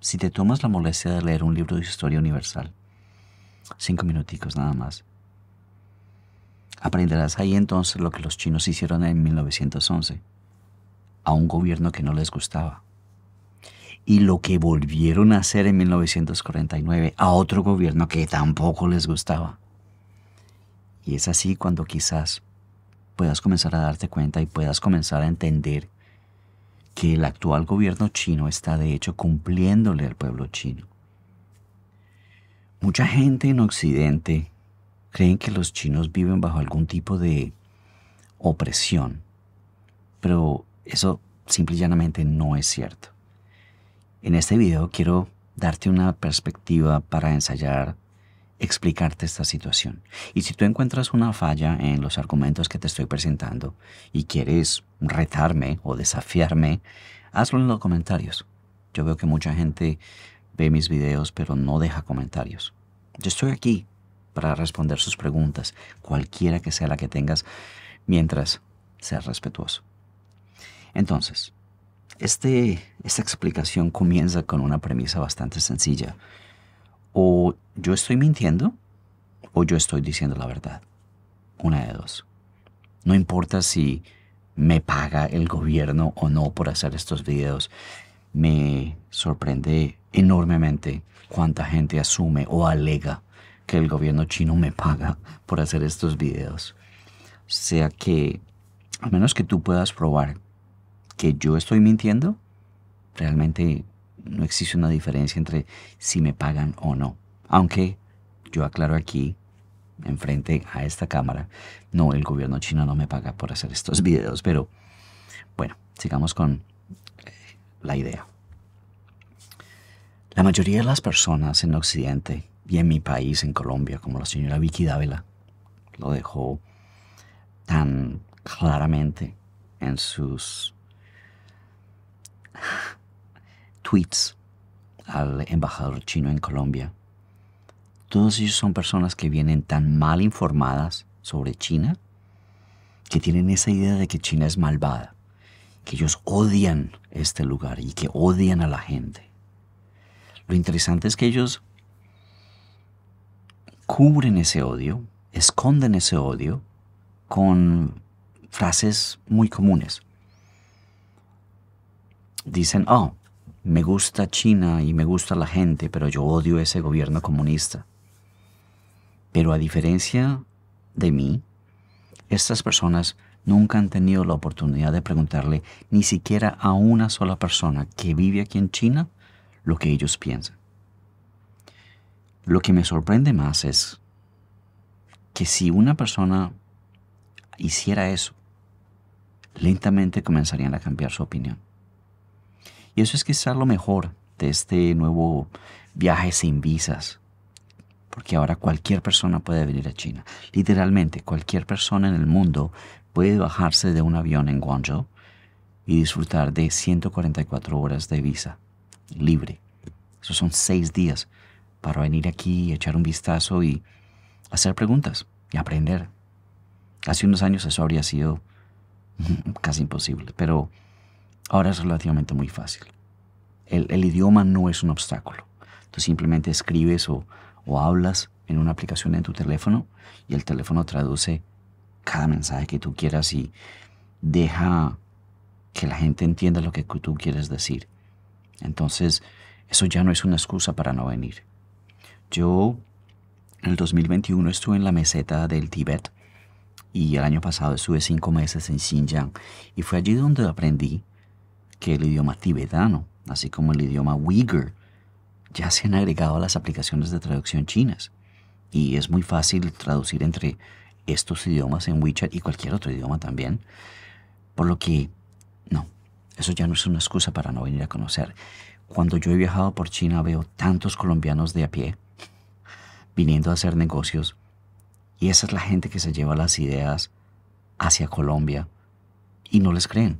si te tomas la molestia de leer un libro de historia universal, cinco minuticos nada más, aprenderás ahí entonces lo que los chinos hicieron en 1911 a un gobierno que no les gustaba y lo que volvieron a hacer en 1949 a otro gobierno que tampoco les gustaba. Y es así cuando quizás puedas comenzar a darte cuenta y puedas comenzar a entender que el actual gobierno chino está de hecho cumpliéndole al pueblo chino. Mucha gente en Occidente creen que los chinos viven bajo algún tipo de opresión, pero eso simple y llanamente no es cierto. En este video quiero darte una perspectiva para ensayar explicarte esta situación. Y si tú encuentras una falla en los argumentos que te estoy presentando y quieres retarme o desafiarme, hazlo en los comentarios. Yo veo que mucha gente ve mis videos pero no deja comentarios. Yo estoy aquí para responder sus preguntas, cualquiera que sea la que tengas, mientras seas respetuoso. Entonces, este, esta explicación comienza con una premisa bastante sencilla o yo estoy mintiendo o yo estoy diciendo la verdad. Una de dos. No importa si me paga el gobierno o no por hacer estos videos. Me sorprende enormemente cuánta gente asume o alega que el gobierno chino me paga por hacer estos videos. sea que, a menos que tú puedas probar que yo estoy mintiendo, realmente no existe una diferencia entre si me pagan o no. Aunque yo aclaro aquí, enfrente a esta cámara, no, el gobierno chino no me paga por hacer estos videos, pero bueno, sigamos con eh, la idea. La mayoría de las personas en Occidente y en mi país, en Colombia, como la señora Vicky Dávila, lo dejó tan claramente en sus tweets al embajador chino en Colombia. Todos ellos son personas que vienen tan mal informadas sobre China que tienen esa idea de que China es malvada, que ellos odian este lugar y que odian a la gente. Lo interesante es que ellos cubren ese odio, esconden ese odio con frases muy comunes. Dicen, oh, me gusta China y me gusta la gente, pero yo odio ese gobierno comunista. Pero a diferencia de mí, estas personas nunca han tenido la oportunidad de preguntarle ni siquiera a una sola persona que vive aquí en China lo que ellos piensan. Lo que me sorprende más es que si una persona hiciera eso, lentamente comenzarían a cambiar su opinión. Y eso es quizás lo mejor de este nuevo viaje sin visas. Porque ahora cualquier persona puede venir a China. Literalmente, cualquier persona en el mundo puede bajarse de un avión en Guangzhou y disfrutar de 144 horas de visa libre. Eso son seis días para venir aquí, echar un vistazo y hacer preguntas y aprender. Hace unos años eso habría sido casi imposible, pero Ahora es relativamente muy fácil. El, idioma no es un obstáculo. Tú simplemente escribes o, o hablas en una aplicación en tu teléfono y el teléfono traduce cada mensaje que tú quieras y deja que la gente entienda lo que tú quieres decir. Entonces, eso ya no es una excusa para no venir. Yo en el 2021 estuve en la meseta del Tíbet y el año pasado estuve cinco meses en Xinjiang y fue allí donde aprendí que el idioma tibetano, así como el idioma uigur, ya se han agregado a las aplicaciones de traducción chinas. Y es muy fácil traducir entre estos idiomas en WeChat y cualquier otro idioma también. Por lo que, no, eso ya no es una excusa para no venir a conocer. Cuando yo he viajado por China veo tantos colombianos de a pie viniendo a hacer negocios. Y esa es la gente que se lleva las ideas hacia Colombia y no les creen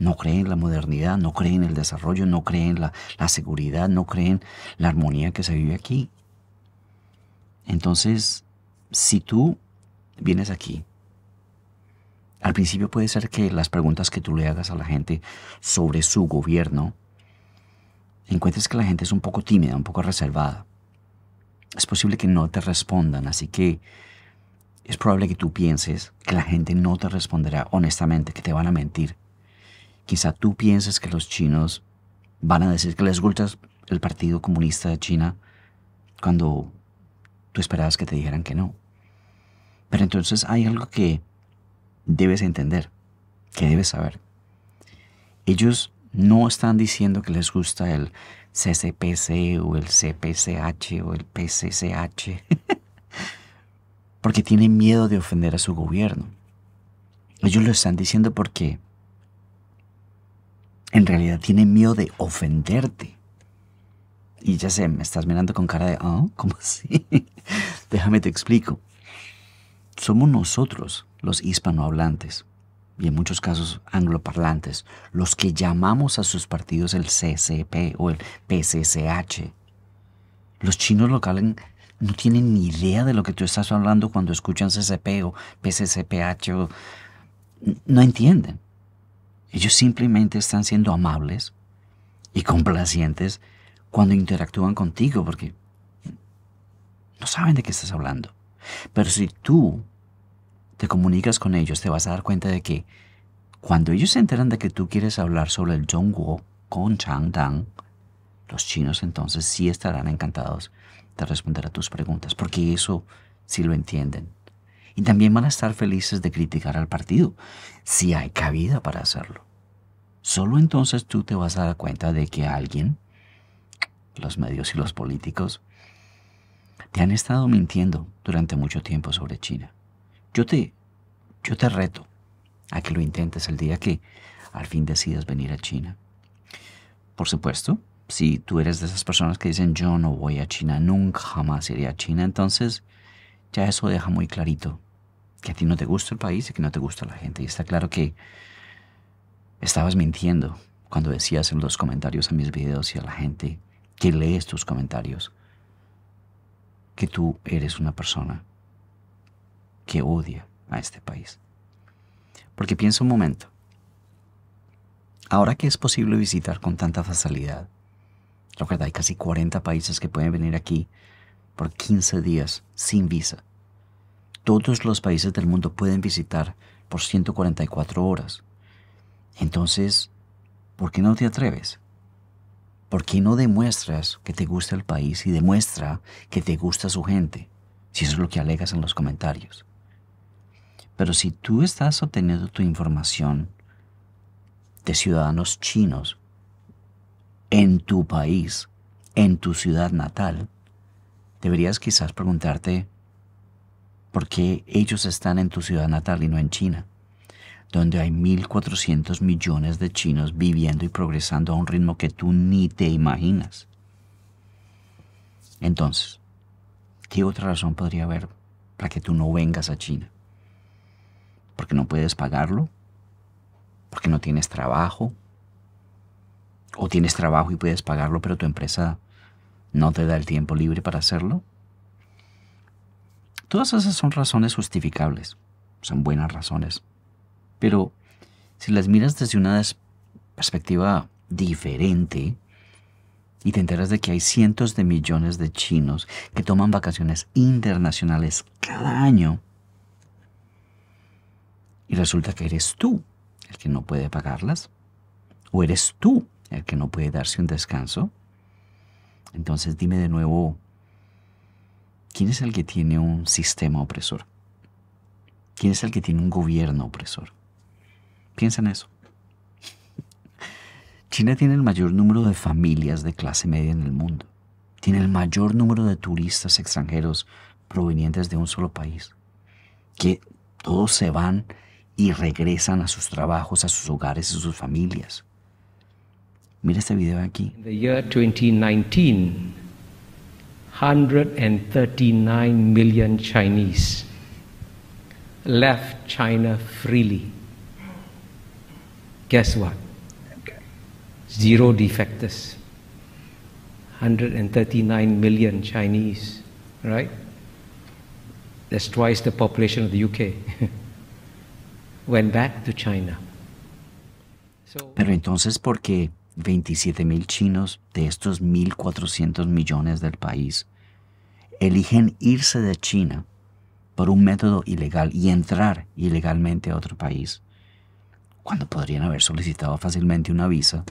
no creen en la modernidad, no creen en el desarrollo, no creen en la, seguridad, no creen la armonía que se vive aquí. Entonces, si tú vienes aquí, al principio puede ser que las preguntas que tú le hagas a la gente sobre su gobierno, encuentres que la gente es un poco tímida, un poco reservada. Es posible que no te respondan, así que es probable que tú pienses que la gente no te responderá honestamente, que te van a mentir. Quizá tú pienses que los chinos van a decir que les gusta el Partido Comunista de China cuando tú esperabas que te dijeran que no. Pero entonces hay algo que debes entender, que debes saber. Ellos no están diciendo que les gusta el CCPC o el CPCH o el PCCH, porque tienen miedo de ofender a su gobierno. Ellos lo están diciendo porque en realidad tiene miedo de ofenderte. Y ya sé, me estás mirando con cara de, oh, ¿cómo así? Déjame te explico. Somos nosotros, los hispanohablantes, y en muchos casos angloparlantes, los que llamamos a sus partidos el CCP o el PCCH. Los chinos locales no tienen ni idea de lo que tú estás hablando cuando escuchan CCP o PCCPH no entienden. Ellos simplemente están siendo amables y complacientes cuando interactúan contigo porque no saben de qué estás hablando. Pero si tú te comunicas con ellos, te vas a dar cuenta de que cuando ellos se enteran de que tú quieres hablar sobre el Zhongguo con Changdang, los chinos entonces sí estarán encantados de responder a tus preguntas, porque eso sí lo entienden. Y también van a estar felices de criticar al partido, si hay cabida para hacerlo. Solo entonces tú te vas a dar cuenta de que alguien, los medios y los políticos, te han estado mintiendo durante mucho tiempo sobre China. Yo te, yo te reto a que lo intentes el día que al fin decidas venir a China. Por supuesto, si tú eres de esas personas que dicen yo no voy a China, nunca jamás iré a China, entonces ya eso deja muy clarito que a ti no te gusta el país y que no te gusta la gente. Y está claro que estabas mintiendo cuando decías en los comentarios a mis videos y a la gente que lees tus comentarios que tú eres una persona que odia a este país. Porque piensa un momento, ahora que es posible visitar con tanta facilidad, lo verdad hay casi 40 países que pueden venir aquí por 15 días sin visa. Todos los países del mundo pueden visitar por 144 horas. Entonces, ¿por qué no te atreves? ¿Por qué no demuestras que te gusta el país y demuestra que te gusta su gente? Si eso es lo que alegas en los comentarios. Pero si tú estás obteniendo tu información de ciudadanos chinos en tu país, en tu ciudad natal, deberías quizás preguntarte por qué ellos están en tu ciudad natal y no en China, donde hay 1.400 millones de chinos viviendo y progresando a un ritmo que tú ni te imaginas. Entonces, ¿qué otra razón podría haber para que tú no vengas a China? ¿Porque no puedes pagarlo? ¿Porque no tienes trabajo? ¿O tienes trabajo y puedes pagarlo, pero tu empresa ¿No te da el tiempo libre para hacerlo? Todas esas son razones justificables, son buenas razones. Pero si las miras desde una perspectiva diferente y te enteras de que hay cientos de millones de chinos que toman vacaciones internacionales cada año y resulta que eres tú el que no puede pagarlas o eres tú el que no puede darse un descanso, entonces dime de nuevo, ¿quién es el que tiene un sistema opresor? ¿Quién es el que tiene un gobierno opresor? Piensa en eso. China tiene el mayor número de familias de clase media en el mundo. Tiene el mayor número de turistas extranjeros provenientes de un solo país. Que todos se van y regresan a sus trabajos, a sus hogares, a sus familias. Mira ese video aquí. In the year 2019, 139 million Chinese left China freely. Guess what? Zero defectors. 139 million Chinese, right? That's twice the population of the UK. Went back to China. So, Pero entonces, ¿por qué? 27 mil chinos de estos 1.400 millones del país eligen irse de China por un método ilegal y entrar ilegalmente a otro país, cuando podrían haber solicitado fácilmente una visa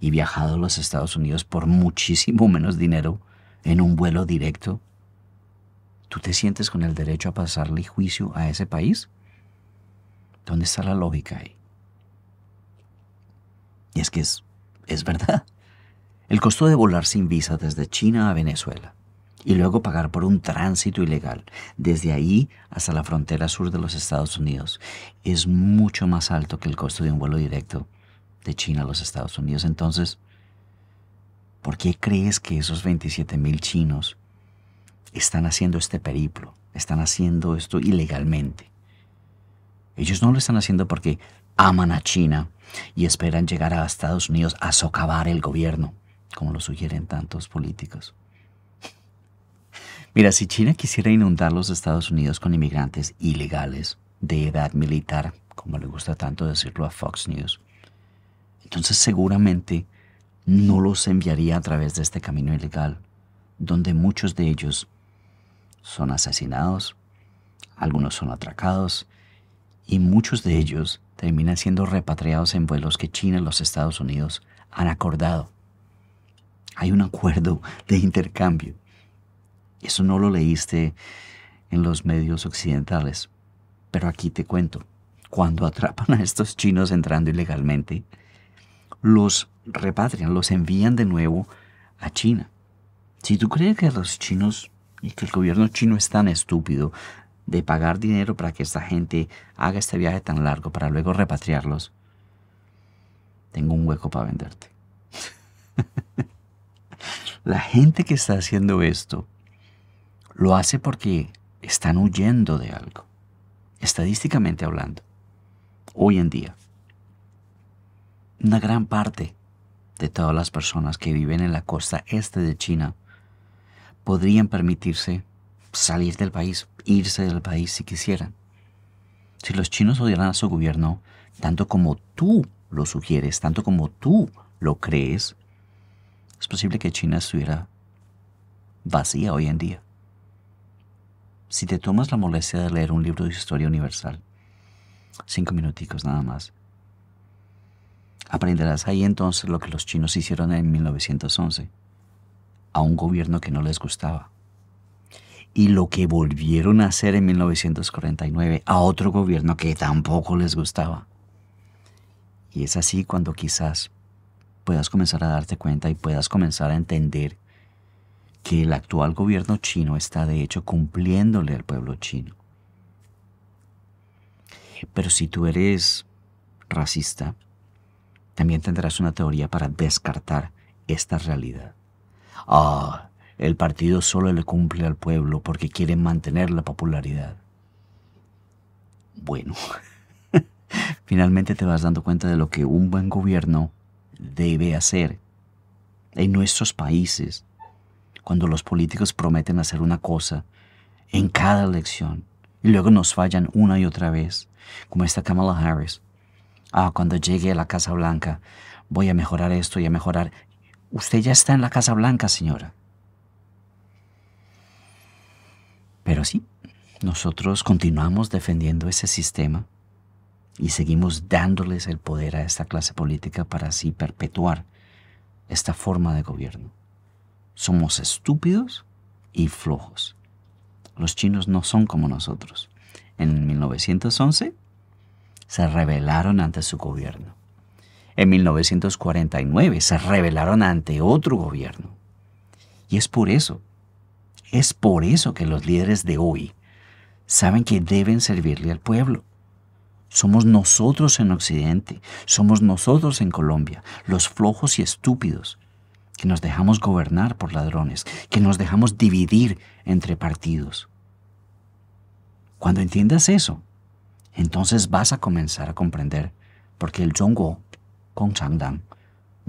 y viajado a los Estados Unidos por muchísimo menos dinero en un vuelo directo, ¿tú te sientes con el derecho a pasarle juicio a ese país? ¿Dónde está la lógica ahí? Y es que es es verdad. El costo de volar sin visa desde China a Venezuela y luego pagar por un tránsito ilegal desde ahí hasta la frontera sur de los Estados Unidos es mucho más alto que el costo de un vuelo directo de China a los Estados Unidos. Entonces, ¿por qué crees que esos 27 mil chinos están haciendo este periplo? Están haciendo esto ilegalmente. Ellos no lo están haciendo porque aman a China y esperan llegar a Estados Unidos a socavar el gobierno, como lo sugieren tantos políticos. Mira, si China quisiera inundar los Estados Unidos con inmigrantes ilegales de edad militar, como le gusta tanto decirlo a Fox News, entonces seguramente no los enviaría a través de este camino ilegal, donde muchos de ellos son asesinados, algunos son atracados, y muchos de ellos terminan siendo repatriados en vuelos que China y los Estados Unidos han acordado. Hay un acuerdo de intercambio. Eso no lo leíste en los medios occidentales, pero aquí te cuento. Cuando atrapan a estos chinos entrando ilegalmente, los repatrian, los envían de nuevo a China. Si tú crees que los chinos y que el gobierno chino es tan estúpido de pagar dinero para que esta gente haga este viaje tan largo para luego repatriarlos, tengo un hueco para venderte. La gente que está haciendo esto lo hace porque están huyendo de algo, estadísticamente hablando, hoy en día. Una gran parte de todas las personas que viven en la costa este de China podrían permitirse salir del país, irse del país si quisieran. Si los chinos odiaran a su gobierno, tanto como tú lo sugieres, tanto como tú lo crees, es posible que China estuviera vacía hoy en día. Si te tomas la molestia de leer un libro de historia universal, cinco minuticos nada más, aprenderás ahí entonces lo que los chinos hicieron en 1911 a un gobierno que no les gustaba y lo que volvieron a hacer en 1949 a otro gobierno que tampoco les gustaba. Y es así cuando quizás puedas comenzar a darte cuenta y puedas comenzar a entender que el actual gobierno chino está de hecho cumpliéndole al pueblo chino. Pero si tú eres racista, también tendrás una teoría para descartar esta realidad. Ah, el partido solo le cumple al pueblo porque quieren mantener la popularidad. Bueno, finalmente te vas dando cuenta de lo que un buen gobierno debe hacer. En nuestros países, cuando los políticos prometen hacer una cosa en cada elección y luego nos fallan una y otra vez, como esta Kamala Harris. Ah, cuando llegue a la Casa Blanca, voy a mejorar esto y a mejorar. Usted ya está en la Casa Blanca, señora. Pero sí, nosotros continuamos defendiendo ese sistema y seguimos dándoles el poder a esta clase política para así perpetuar esta forma de gobierno. Somos estúpidos y flojos. Los chinos no son como nosotros. En 1911 se rebelaron ante su gobierno. En 1949 se rebelaron ante otro gobierno. Y es por eso es por eso que los líderes de hoy saben que deben servirle al pueblo. Somos nosotros en Occidente, somos nosotros en Colombia, los flojos y estúpidos, que nos dejamos gobernar por ladrones, que nos dejamos dividir entre partidos. Cuando entiendas eso, entonces vas a comenzar a comprender por qué el Zhongguo con Changdang,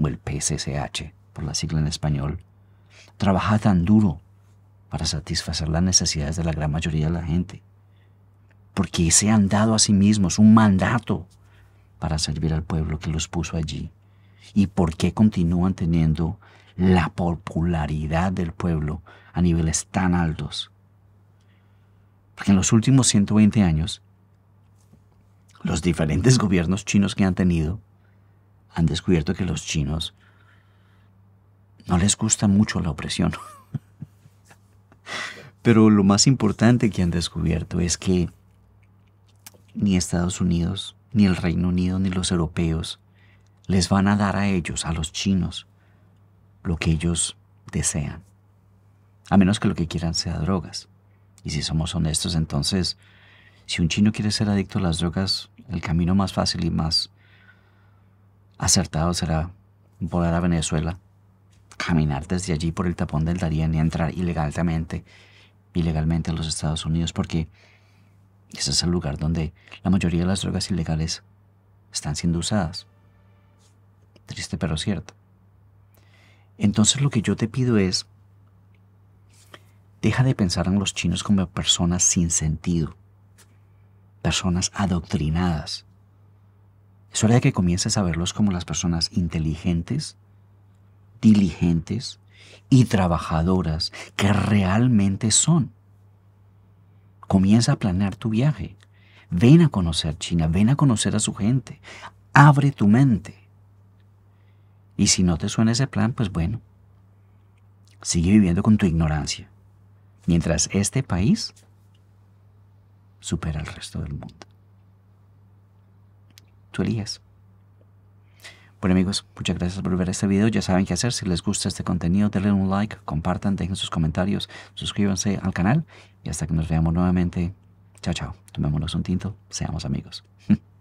o el PSCH, por la sigla en español, trabaja tan duro para satisfacer las necesidades de la gran mayoría de la gente. Porque se han dado a sí mismos un mandato para servir al pueblo que los puso allí. ¿Y por qué continúan teniendo la popularidad del pueblo a niveles tan altos? Porque en los últimos 120 años, los diferentes gobiernos chinos que han tenido han descubierto que los chinos no les gusta mucho la opresión. Pero lo más importante que han descubierto es que ni Estados Unidos, ni el Reino Unido, ni los europeos les van a dar a ellos, a los chinos, lo que ellos desean. A menos que lo que quieran sea drogas. Y si somos honestos, entonces, si un chino quiere ser adicto a las drogas, el camino más fácil y más acertado será volar a Venezuela, caminar desde allí por el tapón del Darién y entrar ilegalmente, ilegalmente a los Estados Unidos, porque ese es el lugar donde la mayoría de las drogas ilegales están siendo usadas. Triste pero cierto. Entonces lo que yo te pido es, deja de pensar en los chinos como personas sin sentido, personas adoctrinadas. Es hora de que comiences a verlos como las personas inteligentes, diligentes y trabajadoras que realmente son. Comienza a planear tu viaje. Ven a conocer China, ven a conocer a su gente. Abre tu mente. Y si no te suena ese plan, pues bueno, sigue viviendo con tu ignorancia, mientras este país supera al resto del mundo. Tú elías. Bueno amigos, muchas gracias por ver este video. Ya saben qué hacer. Si les gusta este contenido, denle un like, compartan, dejen sus comentarios, suscríbanse al canal y hasta que nos veamos nuevamente. Chao, chao. Tomémonos un tinto. Seamos amigos.